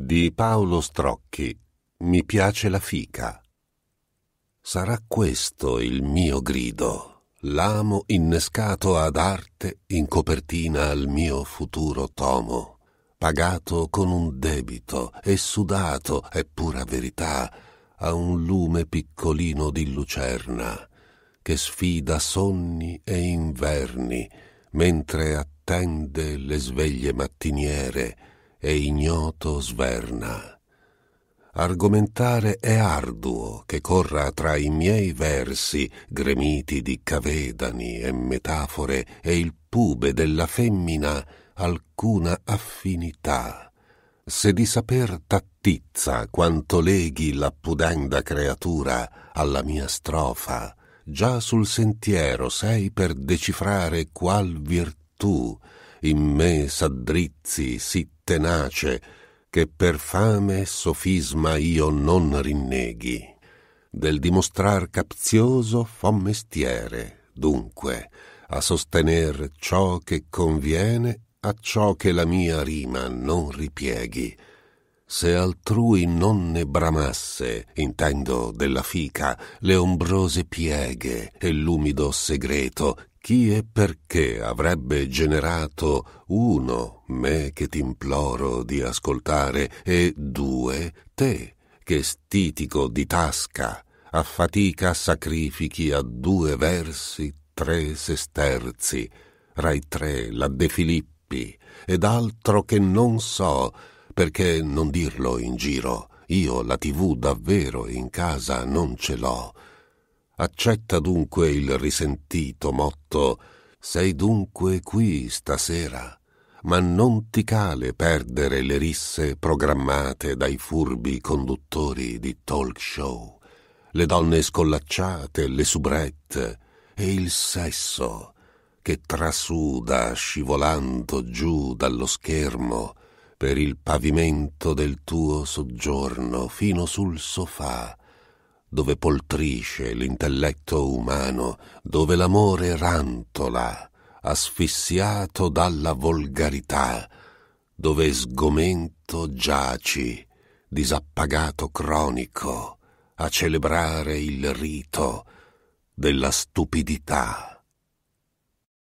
di Paolo Strocchi. Mi piace la fica. Sarà questo il mio grido, l'amo innescato ad arte in copertina al mio futuro tomo, pagato con un debito e sudato, è pura verità, a un lume piccolino di lucerna che sfida sonni e inverni mentre attende le sveglie mattiniere e ignoto sverna. Argomentare è arduo che corra tra i miei versi gremiti di cavedani e metafore e il pube della femmina alcuna affinità. Se di saper tattizza quanto leghi la pudenda creatura alla mia strofa, già sul sentiero sei per decifrare qual virtù in me s'addrizzi sì tenace, che per fame e sofisma io non rinneghi. Del dimostrar capzioso fo mestiere, dunque, a sostener ciò che conviene a ciò che la mia rima non ripieghi. Se altrui non ne bramasse, intendo della fica, le ombrose pieghe e l'umido segreto chi e perché avrebbe generato uno me che ti imploro di ascoltare e due te che stitico di tasca a fatica sacrifichi a due versi tre sesterzi rai tre la de Filippi ed altro che non so perché non dirlo in giro io la tv davvero in casa non ce l'ho Accetta dunque il risentito motto Sei dunque qui stasera, ma non ti cale perdere le risse programmate dai furbi conduttori di talk show, le donne scollacciate, le subrette e il sesso che trasuda scivolando giù dallo schermo per il pavimento del tuo soggiorno fino sul sofà dove poltrisce l'intelletto umano, dove l'amore rantola, asfissiato dalla volgarità, dove sgomento giaci, disappagato cronico, a celebrare il rito della stupidità.